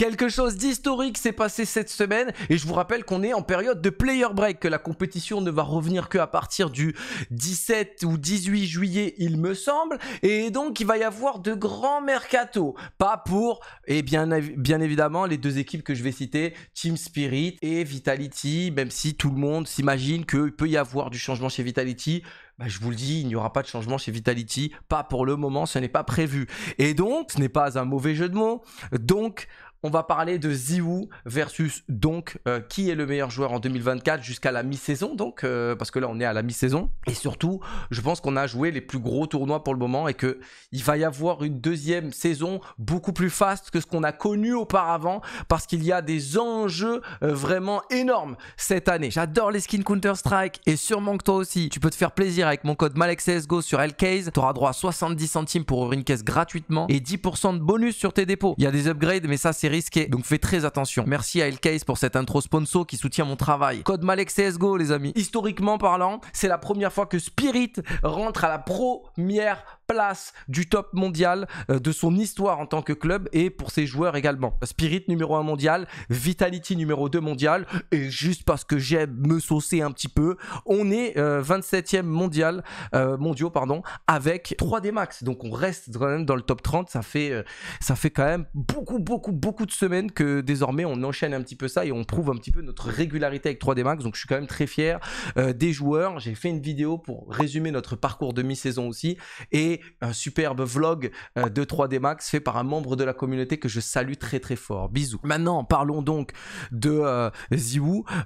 Quelque chose d'historique s'est passé cette semaine et je vous rappelle qu'on est en période de player break, que la compétition ne va revenir qu'à partir du 17 ou 18 juillet il me semble et donc il va y avoir de grands mercato, pas pour et bien, bien évidemment les deux équipes que je vais citer, Team Spirit et Vitality, même si tout le monde s'imagine qu'il peut y avoir du changement chez Vitality, bah, je vous le dis, il n'y aura pas de changement chez Vitality. Pas pour le moment, ce n'est pas prévu. Et donc, ce n'est pas un mauvais jeu de mots. Donc, on va parler de Ziwu versus donc euh, qui est le meilleur joueur en 2024 jusqu'à la mi-saison donc euh, parce que là on est à la mi-saison et surtout je pense qu'on a joué les plus gros tournois pour le moment et que il va y avoir une deuxième saison beaucoup plus faste que ce qu'on a connu auparavant parce qu'il y a des enjeux euh, vraiment énormes cette année. J'adore les skins Counter Strike et sûrement que toi aussi tu peux te faire plaisir avec mon code malexsgo sur LKs, tu auras droit à 70 centimes pour ouvrir une caisse gratuitement et 10% de bonus sur tes dépôts. Il y a des upgrades mais ça c'est risqué. Donc fais très attention. Merci à Elcase pour cette intro sponsor qui soutient mon travail. Code Malek CSGO, les amis. Historiquement parlant, c'est la première fois que Spirit rentre à la première place du top mondial, euh, de son histoire en tant que club et pour ses joueurs également. Spirit numéro 1 mondial, Vitality numéro 2 mondial, et juste parce que j'aime me saucer un petit peu, on est 27e euh, mondial, euh, mondiaux pardon, avec 3D max. Donc on reste dans le top 30, ça fait, ça fait quand même beaucoup, beaucoup, beaucoup de semaines que désormais on enchaîne un petit peu ça et on prouve un petit peu notre régularité avec 3D max. Donc je suis quand même très fier des joueurs. J'ai fait une vidéo pour résumer notre parcours de mi saison aussi. Et un superbe vlog euh, de 3D Max fait par un membre de la communauté que je salue très très fort. Bisous. Maintenant, parlons donc de euh,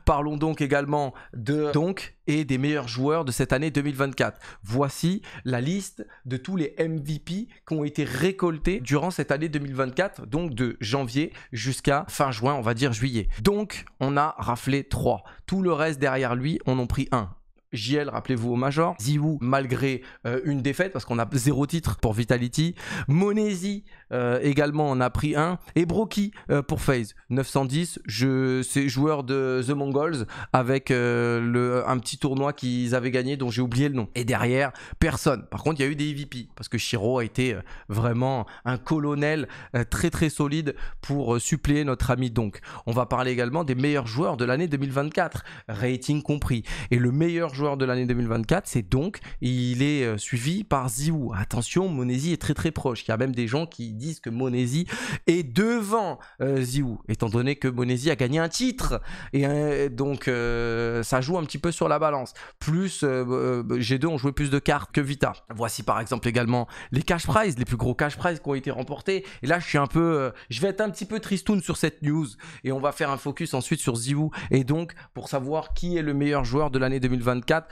parlons donc également de donc et des meilleurs joueurs de cette année 2024. Voici la liste de tous les MVP qui ont été récoltés durant cette année 2024, donc de janvier jusqu'à fin juin, on va dire juillet. Donc, on a raflé 3. Tout le reste derrière lui, on en a pris un. JL, rappelez-vous au Major, Ziwu malgré euh, une défaite parce qu'on a zéro titre pour Vitality, Monesi euh, également, on a pris un. Et Broky euh, pour FaZe, 910. je C'est joueur de The Mongols avec euh, le, un petit tournoi qu'ils avaient gagné dont j'ai oublié le nom. Et derrière, personne. Par contre, il y a eu des EVP parce que Shiro a été vraiment un colonel très très solide pour suppléer notre ami. Donc, on va parler également des meilleurs joueurs de l'année 2024, rating compris. Et le meilleur joueur de l'année 2024, c'est donc, il est suivi par Ziou Attention, Monesi est très très proche. Il a même des gens qui que Monesi est devant euh, Ziou, étant donné que Monesi a gagné un titre. Et euh, donc, euh, ça joue un petit peu sur la balance. Plus euh, G2 ont joué plus de cartes que Vita. Voici par exemple également les cash prizes, les plus gros cash prizes qui ont été remportés. Et là, je suis un peu. je vais être un petit peu tristoun sur cette news. Et on va faire un focus ensuite sur Ziou. Et donc, pour savoir qui est le meilleur joueur de l'année 2024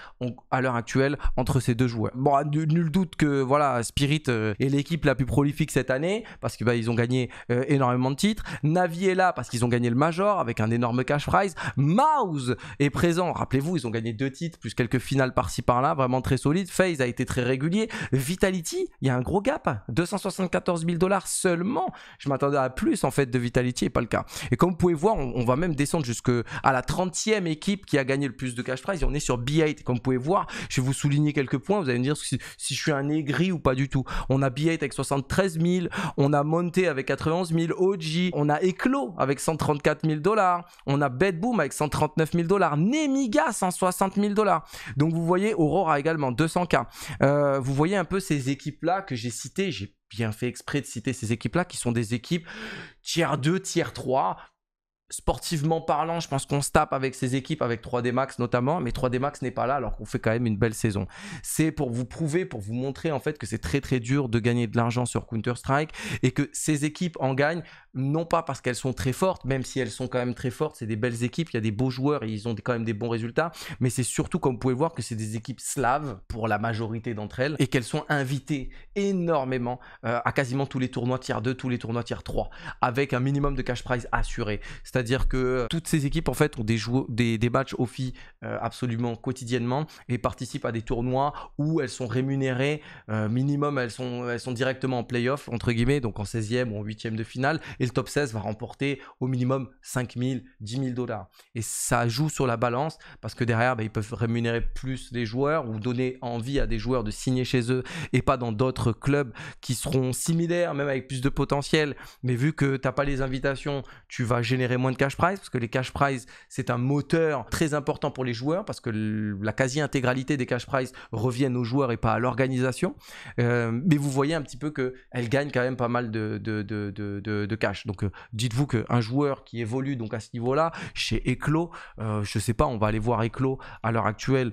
à l'heure actuelle entre ces deux joueurs. Bon, nul doute que voilà, Spirit est l'équipe la plus prolifique cette année parce que bah, ils ont gagné euh, énormément de titres. Navi est là parce qu'ils ont gagné le Major avec un énorme cash prize. Mouse est présent. Rappelez-vous, ils ont gagné deux titres plus quelques finales par-ci par-là, vraiment très solide. FaZe a été très régulier. Vitality, il y a un gros gap, 274 000 dollars seulement. Je m'attendais à plus en fait de Vitality, et pas le cas. Et comme vous pouvez voir, on, va même descendre jusque à la 30e équipe qui a gagné le plus de cash prize. on est sur B8. Comme vous pouvez voir, je vais vous souligner quelques points. Vous allez me dire si, si je suis un aigri ou pas du tout. On a B8 avec 73 000, on a monté avec 91 000, OG, on a Eclos avec 134 000 dollars, on a Bedboom avec 139 000 dollars, Nemiga 160 000 dollars. Donc vous voyez, Aurora également 200K. Euh, vous voyez un peu ces équipes-là que j'ai citées, j'ai bien fait exprès de citer ces équipes-là, qui sont des équipes tiers 2, tiers 3, sportivement parlant, je pense qu'on se tape avec ces équipes, avec 3D Max notamment, mais 3D Max n'est pas là alors qu'on fait quand même une belle saison. C'est pour vous prouver, pour vous montrer en fait que c'est très très dur de gagner de l'argent sur Counter-Strike et que ces équipes en gagnent non pas parce qu'elles sont très fortes, même si elles sont quand même très fortes, c'est des belles équipes, il y a des beaux joueurs et ils ont quand même des bons résultats, mais c'est surtout comme vous pouvez voir que c'est des équipes slaves pour la majorité d'entre elles et qu'elles sont invitées énormément euh, à quasiment tous les tournois tiers 2, tous les tournois tiers 3 avec un minimum de cash prize assuré. C'est-à-dire que toutes ces équipes en fait ont des, des, des matchs au euh, absolument quotidiennement et participent à des tournois où elles sont rémunérées euh, minimum, elles sont, elles sont directement en playoff entre guillemets, donc en 16e ou en 8e de finale et le top 16 va remporter au minimum 5 000, 10 000 dollars. Et ça joue sur la balance parce que derrière bah, ils peuvent rémunérer plus les joueurs ou donner envie à des joueurs de signer chez eux et pas dans d'autres clubs qui seront similaires, même avec plus de potentiel. Mais vu que tu n'as pas les invitations, tu vas générer moins de cash prize, parce que les cash prize, c'est un moteur très important pour les joueurs, parce que la quasi-intégralité des cash prize reviennent aux joueurs et pas à l'organisation. Euh, mais vous voyez un petit peu qu'elle gagne quand même pas mal de, de, cash. Donc euh, dites-vous qu'un joueur qui évolue donc à ce niveau-là, chez Eclos, euh, je sais pas, on va aller voir Eclos à l'heure actuelle,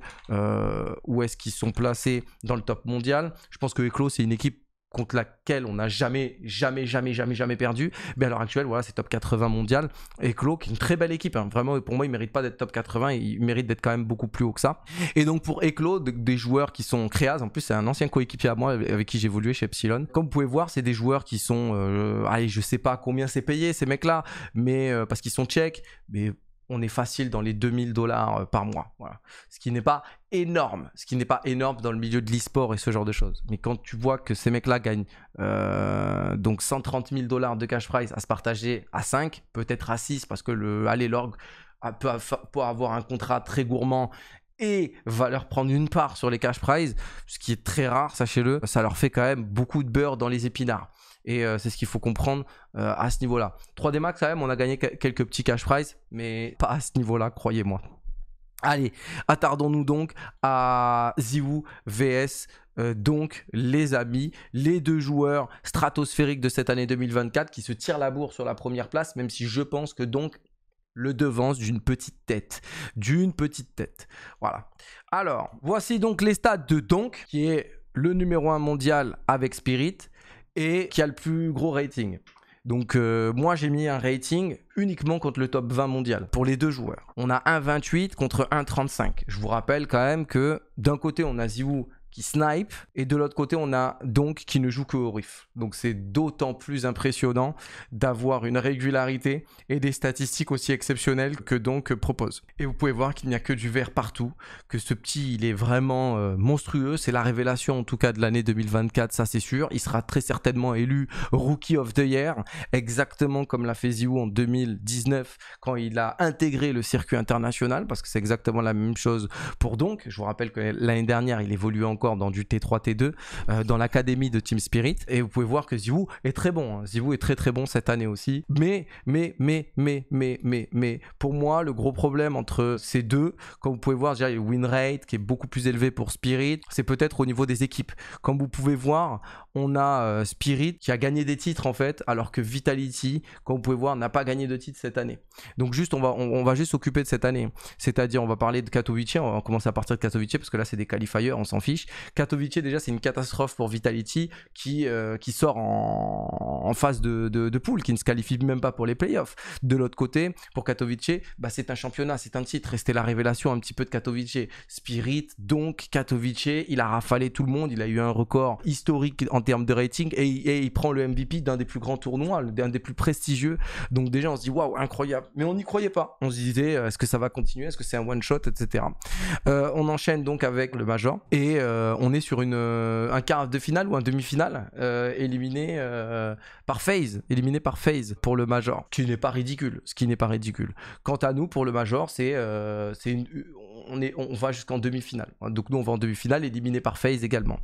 où est-ce qu'ils sont placés dans le top mondial. Je pense que Eclos, c'est une équipe contre laquelle on n'a jamais, jamais, jamais, jamais, jamais perdu. Mais à l'heure actuelle, voilà, c'est top 80 mondial. Et qui est une très belle équipe, vraiment. Hein. vraiment, pour moi, il mérite pas d'être top 80, il mérite d'être quand même beaucoup plus haut que ça. Et donc pour Eklo, des joueurs qui sont créas, en plus c'est un ancien coéquipier à moi avec qui j'ai évolué chez Epsilon. Comme vous pouvez voir, c'est des joueurs qui sont, euh, allez, je sais pas combien c'est payé ces mecs-là, mais euh, parce qu'ils sont tchèques, mais on est facile dans les 2000 dollars euh, par mois. Voilà. Ce qui n'est pas énorme, ce qui n'est pas énorme dans le milieu de l'e-sport et ce genre de choses. Mais quand tu vois que ces mecs-là gagnent euh, donc 130 000 dollars de cash prize à se partager à 5, peut-être à 6, parce que le aller peut, peut avoir un contrat très gourmand et va leur prendre une part sur les cash prize, ce qui est très rare, sachez-le, ça leur fait quand même beaucoup de beurre dans les épinards. Et euh, c'est ce qu'il faut comprendre euh, à ce niveau-là. 3D Max, quand même, on a gagné quelques petits cash prizes, mais pas à ce niveau-là, croyez-moi. Allez, attardons-nous donc à Ziwu VS. Euh, donc, les amis, les deux joueurs stratosphériques de cette année 2024 qui se tirent la bourre sur la première place, même si je pense que donc le devance d'une petite tête. D'une petite tête. Voilà. Alors, voici donc les stats de donc qui est le numéro 1 mondial avec Spirit, et qui a le plus gros rating. Donc euh, moi j'ai mis un rating uniquement contre le top 20 mondial pour les deux joueurs. On a 1,28 contre 1,35. Je vous rappelle quand même que d'un côté on a Ziwu qui snipe, et de l'autre côté, on a donc qui ne joue que au riff. Donc c'est d'autant plus impressionnant d'avoir une régularité et des statistiques aussi exceptionnelles que donc propose. Et vous pouvez voir qu'il n'y a que du vert partout, que ce petit, il est vraiment euh, monstrueux. C'est la révélation en tout cas de l'année 2024, ça c'est sûr. Il sera très certainement élu Rookie of the Year, exactement comme l'a fait Ziou en 2019 quand il a intégré le circuit international, parce que c'est exactement la même chose pour donc. Je vous rappelle que l'année dernière, il évoluait en dans du T3, T2, euh, dans l'académie de Team Spirit. Et vous pouvez voir que Zivou est très bon. Hein. Zivou est très très bon cette année aussi. Mais, mais, mais, mais, mais, mais, mais, pour moi, le gros problème entre ces deux, comme vous pouvez voir, déjà, il y le win rate qui est beaucoup plus élevé pour Spirit. C'est peut-être au niveau des équipes. Comme vous pouvez voir, on a euh, Spirit qui a gagné des titres en fait, alors que Vitality, comme vous pouvez voir, n'a pas gagné de titres cette année. Donc juste, on va, va juste s'occuper de cette année. C'est-à-dire, on va parler de Katowice, on va commencer à partir de Katowice parce que là, c'est des qualifiers, on s'en fiche. Katowice, déjà, c'est une catastrophe pour Vitality qui, euh, qui sort en, en phase de, de, poule, qui ne se qualifie même pas pour les playoffs. De l'autre côté, pour Katowice, bah, c'est un championnat, c'est un titre, et c'était la révélation un petit peu de Katowice. Spirit, donc Katowice, il a rafalé tout le monde, il a eu un record historique en termes de rating et, il prend le MVP d'un des plus grands tournois, d'un des plus prestigieux. Donc déjà, on se dit, waouh, incroyable. Mais on n'y croyait pas. On se disait, euh, est-ce que ça va continuer Est-ce que c'est un one-shot, etc. Euh, on enchaîne donc avec le Major et... Euh, on est sur euh, un quart de finale ou un demi-finale euh, éliminé par phase, éliminé par phase pour le Major, qui n'est pas ridicule, ce qui n'est pas ridicule. Quant à nous, pour le Major, c'est on, on va jusqu'en demi-finale. Donc nous, on va en demi-finale, éliminé par phase également.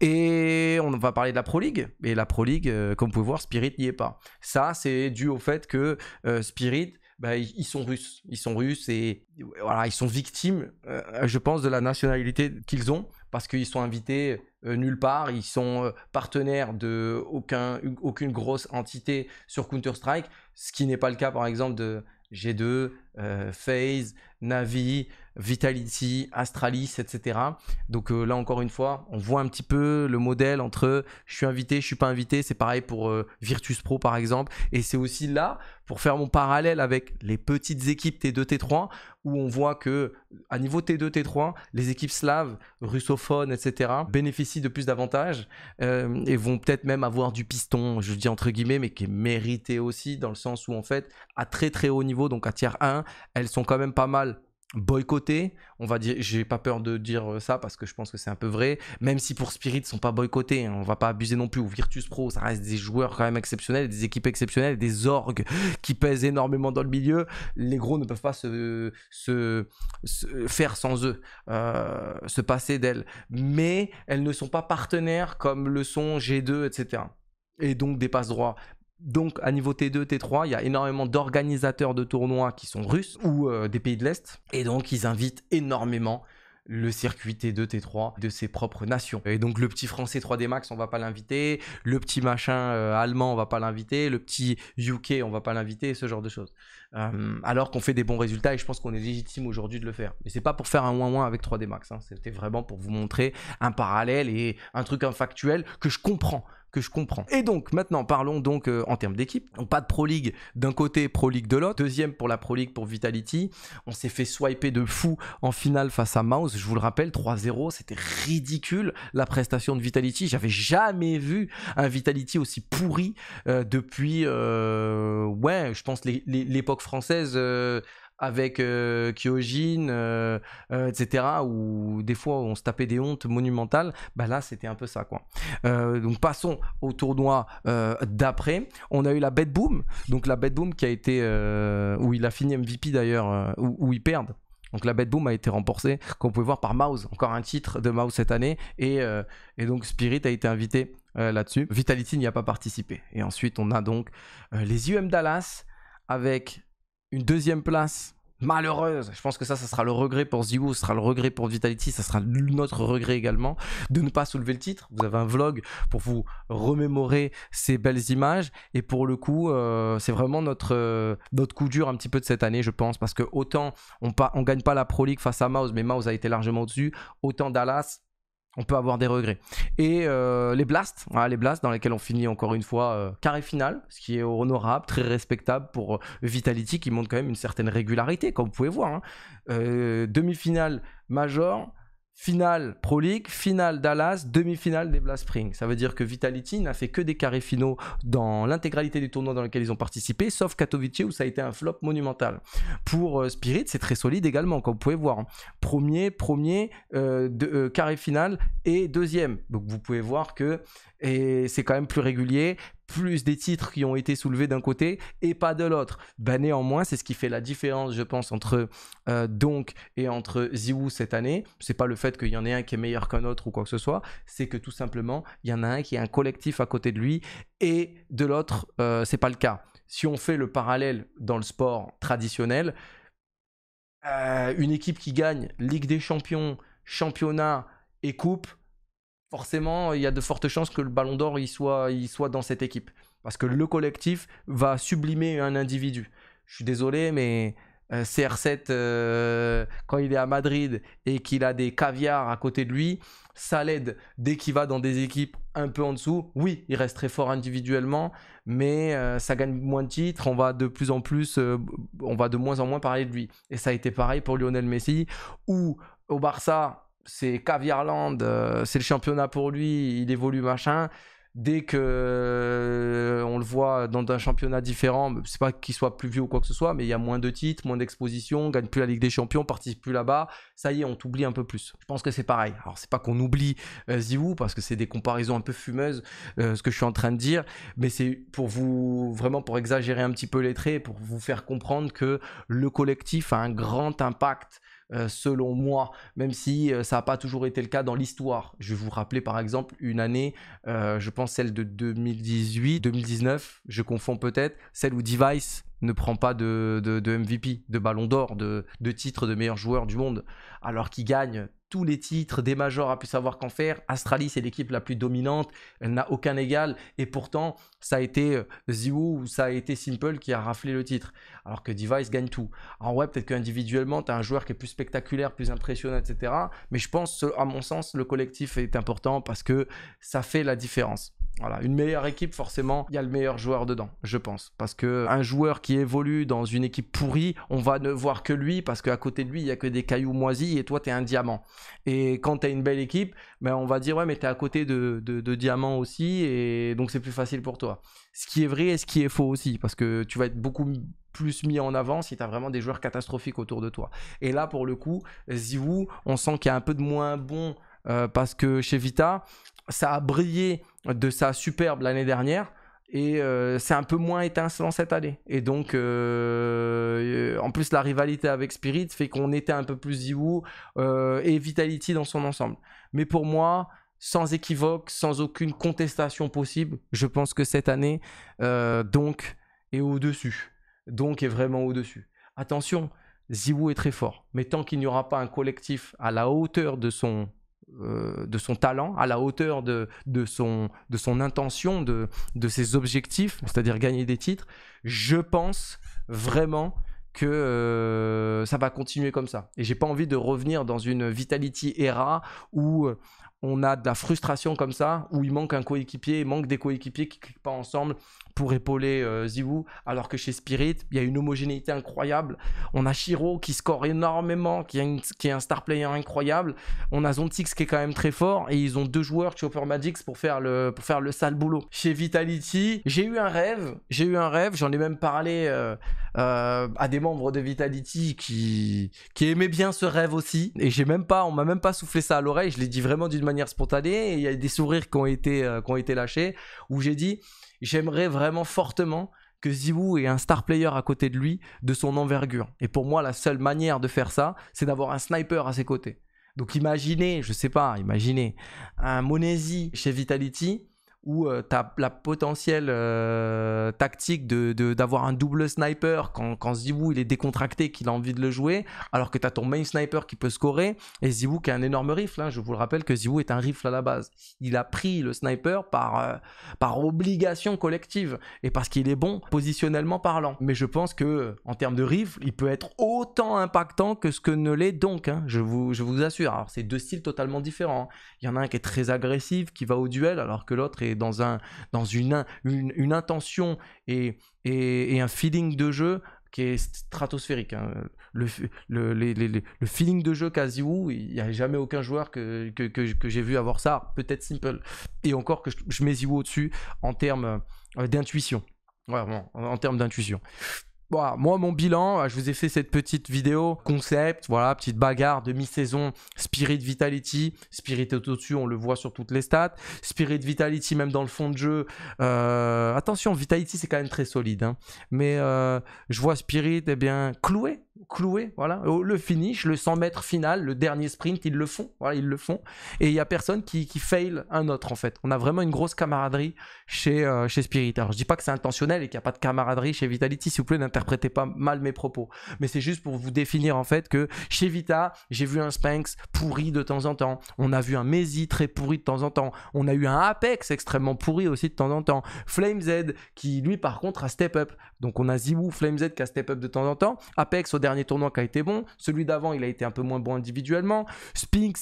Et on va parler de la Pro League. Et la Pro League, comme vous pouvez voir, Spirit n'y est pas. Ça, c'est dû au fait que Spirit bah, ils sont russes. Ils sont russes et voilà, ils sont victimes, euh, je pense, de la nationalité qu'ils ont parce qu'ils sont invités euh, nulle part, ils sont euh, partenaires de aucun, aucune grosse entité sur Counter-Strike, ce qui n'est pas le cas par exemple de G2, FaZe, Navi, Vitality, Astralis, etc. Donc euh, là encore une fois, on voit un petit peu le modèle entre je suis invité, je suis pas invité. C'est pareil pour euh, Virtus Pro par exemple. Et c'est aussi là pour faire mon parallèle avec les petites équipes T2, T3 où on voit que à niveau T2, T3, les équipes slaves, russophones, etc. bénéficient de plus d'avantages euh, et vont peut-être même avoir du piston, je dis entre guillemets, mais qui est mérité aussi dans le sens où en fait à très très haut niveau, donc à tiers 1, elles sont quand même pas mal boycottés, on va dire, j'ai pas peur de dire euh, ça parce que je pense que c'est un peu vrai, même si pour Spirit ils sont pas boycottés, hein. on va pas abuser non plus, ou Virtus Pro, ça reste des joueurs quand même exceptionnels, des équipes exceptionnelles, des orgues qui pèsent énormément dans le milieu, les gros ne peuvent pas se, faire sans eux, euh, se passer d'elles, mais elles ne sont pas partenaires comme le sont G2, etc. Et donc des passes droits. Donc à niveau T2, T3, il y a énormément d'organisateurs de tournois qui sont russes ou euh, des pays de l'Est. Et donc ils invitent énormément le circuit T2, T3 de ses propres nations. Et donc le petit français 3D Max, on va pas l'inviter, le petit machin euh, allemand, on va pas l'inviter, le petit UK, on va pas l'inviter, ce genre de choses. Euh, alors qu'on fait des bons résultats et je pense qu'on est légitime aujourd'hui de le faire. Mais c'est pas pour faire un 1-1 avec 3D Max, hein. c'était vraiment pour vous montrer un parallèle et un truc factuel que je comprends que je comprends. Et donc maintenant parlons donc euh, en termes d'équipe. Donc pas de Pro League d'un côté, Pro League de l'autre. Deuxième pour la Pro League pour Vitality. On s'est fait swiper de fou en finale face à Mouse. Je vous le rappelle, 3-0, c'était ridicule la prestation de Vitality. J'avais jamais vu un Vitality aussi pourri euh, depuis, ouais, je pense l'époque française euh, avec euh, Kyojin, euh, etc., où des fois on se tapait des hontes monumentales, bah là c'était un peu ça quoi. donc passons au tournoi d'après. On a eu la Bed Boom, donc la Bed Boom qui a été, où il a fini MVP d'ailleurs, où, où ils perdent. Donc la Bad Boom a été remportée, comme vous pouvez voir par Mouse, encore un titre de Mouse cette année, et, et donc Spirit a été invité là-dessus. Vitality n'y a pas participé. Et ensuite on a donc les UM Dallas avec une deuxième place malheureuse. Je pense que ça, ça sera le regret pour Ziwoo, ce sera le regret pour Vitality, ça sera notre regret également de ne pas soulever le titre. Vous avez un vlog pour vous remémorer ces belles images. Et pour le coup, euh, c'est vraiment notre, euh, notre coup dur un petit peu de cette année, je pense. Parce que autant on ne gagne pas la Pro League face à Mouse, mais Mouse a été largement au-dessus, autant Dallas, on peut avoir des regrets. Et euh, les blasts, hein, les blasts dans lesquels on finit encore une fois euh, carré final, ce qui est honorable, très respectable pour euh, Vitality qui montre quand même une certaine régularité, comme vous pouvez voir. Hein. Demi-finale major, finale Pro League, finale Dallas, demi-finale des Blast Spring. Ça veut dire que Vitality n'a fait que des carrés finaux dans l'intégralité du tournoi dans lequel ils ont participé, sauf Katowice où ça a été un flop monumental. Pour euh, Spirit, c'est très solide également, comme vous pouvez voir. Hein. Premier, premier, euh, euh, carré final et deuxième. Donc vous pouvez voir que c'est quand même plus régulier, plus des titres qui ont été soulevés d'un côté et pas de l'autre. Bah, néanmoins, c'est ce qui fait la différence, je pense, entre euh, donc et entre Ziwoo cette année. C'est pas le fait qu'il y en ait un qui est meilleur qu'un autre ou quoi que ce soit, c'est que tout simplement, il y en a un qui est un collectif à côté de lui et de l'autre, euh, c'est pas le cas. Si on fait le parallèle dans le sport traditionnel, euh, une équipe qui gagne Ligue des Champions, championnat et coupe, forcément, il y a de fortes chances que le ballon d'or il soit, il soit dans cette équipe. Parce que le collectif va sublimer un individu. Je suis désolé, mais euh, CR7, euh, quand il est à Madrid et qu'il a des caviars à côté de lui, ça l'aide. Dès qu'il va dans des équipes un peu en dessous, oui, il reste très fort individuellement, mais euh, ça gagne moins de titres. On va de plus en plus, on va de moins en moins parler de lui. Et ça a été pareil pour Lionel Messi, ou au Barça, c'est Caviarland, euh, c'est le championnat pour lui, il évolue machin. Dès que euh, on le voit dans un championnat différent, c'est pas qu'il soit plus vieux ou quoi que ce soit, mais il y a moins de titres, moins d'exposition, gagne plus la Ligue des Champions, participe plus là-bas. Ça y est, on t'oublie un peu plus. Je pense que c'est pareil. Alors c'est pas qu'on oublie euh, Ziou parce que c'est des comparaisons un peu fumeuses, ce que je suis en train de dire, mais c'est pour vous vraiment pour exagérer un petit peu les traits, pour vous faire comprendre que le collectif a un grand impact euh, selon moi, même si euh, ça n'a pas toujours été le cas dans l'histoire. Je vais vous rappeler par exemple une année, euh, je pense celle de 2018, 2019, je confonds peut-être, celle où Device ne prend pas de, MVP, de ballon d'or, de, de titre de meilleur joueur du monde, alors qu'il gagne tous les titres, des majors a pu savoir qu'en faire. Astralis est l'équipe la plus dominante, elle n'a aucun égal. Et pourtant, ça a été euh, Ziwoo ou ça a été Simple qui a raflé le titre. Alors que Device gagne tout. En ouais, peut-être qu'individuellement, tu as un joueur qui est plus spectaculaire, plus impressionnant, etc. Mais je pense, à mon sens, le collectif est important parce que ça fait la différence. Voilà, une meilleure équipe, forcément, il y a le meilleur joueur dedans, je pense. Parce que un joueur qui évolue dans une équipe pourrie, on va ne voir que lui, parce qu'à côté de lui, il n'y a que des cailloux moisis et toi, tu un diamant. Et quand tu as une belle équipe, ben, on va dire, ouais, mais tu es à côté de, diamants aussi, et donc c'est plus facile pour toi. Ce qui est vrai et ce qui est faux aussi, parce que tu vas être beaucoup plus mis en avant si tu as vraiment des joueurs catastrophiques autour de toi. Et là, pour le coup, Zivou, on sent qu'il y a un peu de moins bon. Euh, parce que chez Vita, ça a brillé de sa superbe l'année dernière et euh, c'est un peu moins étincelant cette année. Et donc, euh, euh, en plus, la rivalité avec Spirit fait qu'on était un peu plus Ziwoo et Vitality dans son ensemble. Mais pour moi, sans équivoque, sans aucune contestation possible, je pense que cette année, donc, est au-dessus. Donc, est vraiment au-dessus. Attention, ZywOo est très fort. Mais tant qu'il n'y aura pas un collectif à la hauteur de son euh, de son talent, à la hauteur de, son, de son intention, de, de ses objectifs, c'est-à-dire gagner des titres, je pense vraiment que euh, ça va continuer comme ça. Et j'ai pas envie de revenir dans une Vitality era où euh, on a de la frustration comme ça, où il manque un coéquipier, il manque des coéquipiers qui ne cliquent pas ensemble pour épauler euh, Zivou alors que chez Spirit, il y a une homogénéité incroyable. On a Shiro qui score énormément, qui, qui est un star player incroyable. On a Zontix qui est quand même très fort, et ils ont deux joueurs, Chopper Magix, pour faire le, pour faire le sale boulot. Chez Vitality, j'ai eu un rêve, j'ai eu un rêve, j'en ai même parlé euh, euh, à des membres de Vitality qui, qui aimaient bien ce rêve aussi, et j'ai même pas, on m'a même pas soufflé ça à l'oreille, je l'ai dit vraiment d'une manière manière spontanée et il y a des sourires qui ont été, euh, lâchés où j'ai dit j'aimerais vraiment fortement que Ziwoo ait un star player à côté de lui de son envergure. Et pour moi, la seule manière de faire ça, c'est d'avoir un sniper à ses côtés. Donc imaginez, je sais pas, imaginez un Monesi chez Vitality où euh, tu as la potentielle euh, tactique de, d'avoir un double sniper quand, quand Zibou il est décontracté, qu'il a envie de le jouer, alors que tu as ton main sniper qui peut scorer, et Zibou qui a un énorme rifle. Hein. Je vous le rappelle que Zibou est un rifle à la base. Il a pris le sniper par, euh, par obligation collective et parce qu'il est bon positionnellement parlant. Mais je pense que en termes de rifle, il peut être autant impactant que ce que ne l'est donc. Hein. Je, vous, je vous assure. Alors, c'est deux styles totalement différents. Hein. Il y en a un qui est très agressif, qui va au duel, alors que l'autre est dans, un, dans une, une, intention et, et, un feeling de jeu qui est stratosphérique. Hein. Le, le, le, feeling de jeu quasi où il n'y a jamais aucun joueur que, que, que, j'ai vu avoir ça, peut-être Simple. Et encore que je, mets Ziwo au-dessus en termes euh, d'intuition. Vraiment, bon, en, en termes d'intuition. Ah, moi mon bilan, ah, je vous ai fait cette petite vidéo concept, voilà, petite bagarre demi saison Spirit Vitality, Spirit est au-dessus, on le voit sur toutes les stats, Spirit Vitality même dans le fond de jeu, euh, attention Vitality c'est quand même très solide, hein. mais euh, je vois Spirit eh bien cloué cloué, voilà. Le finish, le 100 mètres final, le dernier sprint, ils le font, voilà, ils le font. Et il y a personne qui, qui fail un autre en fait. On a vraiment une grosse camaraderie chez, euh, chez Spirit. Alors je dis pas que c'est intentionnel et qu'il n'y a pas de camaraderie chez Vitality, s'il vous plaît, n'interprétez pas mal mes propos. Mais c'est juste pour vous définir en fait que chez Vita, j'ai vu un Spanx pourri de temps en temps. On a vu un Mezi très pourri de temps en temps. On a eu un Apex extrêmement pourri aussi de temps en temps. Flame Z qui lui par contre a step up. Donc on a Ziwoo, FlameZ qui a step up de temps en temps, Apex au dernier tournoi qui a été bon, celui d'avant il a été un peu moins bon individuellement, Spinks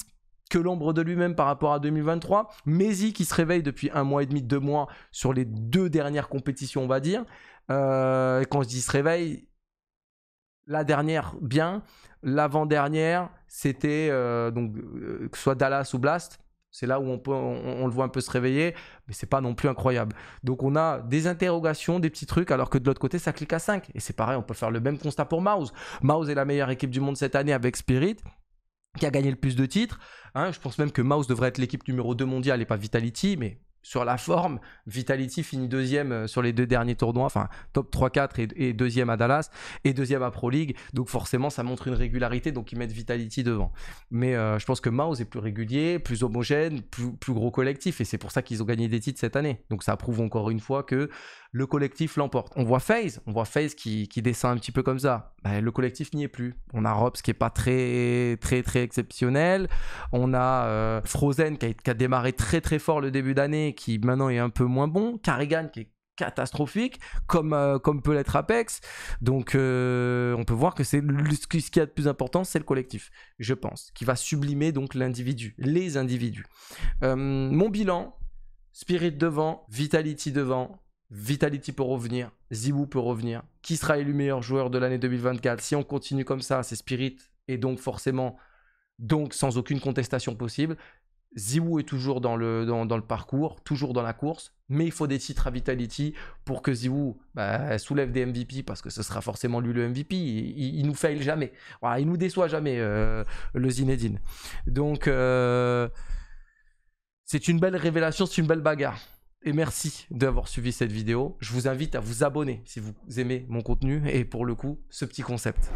que l'ombre de lui-même par rapport à 2023, Maisy qui se réveille depuis un mois et demi, deux mois sur les deux dernières compétitions on va dire. Euh, quand je dis se réveille, la dernière bien, l'avant-dernière c'était euh, donc euh, que soit Dallas ou Blast, c'est là où on, peut, on, le voit un peu se réveiller, mais c'est pas non plus incroyable. Donc on a des interrogations, des petits trucs, alors que de l'autre côté, ça clique à 5. Et c'est pareil, on peut faire le même constat pour Mouse. Mouse est la meilleure équipe du monde cette année avec Spirit qui a gagné le plus de titres. Hein. je pense même que Mouse devrait être l'équipe numéro 2 mondiale et pas Vitality, mais sur la forme. Vitality finit deuxième euh, sur les deux derniers tournois, enfin top 3-4 et, deuxième à Dallas et deuxième à Pro League. Donc forcément, ça montre une régularité, donc ils mettent Vitality devant. Mais euh, je pense que Mouse est plus régulier, plus homogène, plus, plus gros collectif et c'est pour ça qu'ils ont gagné des titres cette année. Donc ça prouve encore une fois que le collectif l'emporte. On voit FaZe, on voit FaZe qui, qui descend un petit peu comme ça. Bah, le collectif n'y est plus. On a Robs qui est pas très très très exceptionnel. On a euh, Frozen qui a démarré très très fort le début d'année qui maintenant est un peu moins bon, Carrigan qui est catastrophique, comme, euh, comme peut l'être Apex. Donc euh, on peut voir que c'est ce qu'il y a de plus important, c'est le collectif, je pense, qui va sublimer donc l'individu, les individus. Euh, mon bilan, Spirit devant, Vitality devant, Vitality peut revenir, Zibou peut revenir. Qui sera élu meilleur joueur de l'année 2024 Si on continue comme ça, c'est Spirit, et donc forcément donc sans aucune contestation possible. Ziwu est toujours dans le, parcours, toujours dans la course, mais il faut des titres à Vitality pour que Ziwu bah, soulève des MVP parce que ce sera forcément lui le MVP. Il, nous faille jamais. il nous déçoit jamais, euh, le Zinedine. Donc, euh, c'est une belle révélation, c'est une belle bagarre. Et merci d'avoir suivi cette vidéo. Je vous invite à vous abonner si vous aimez mon contenu et pour le coup, ce petit concept.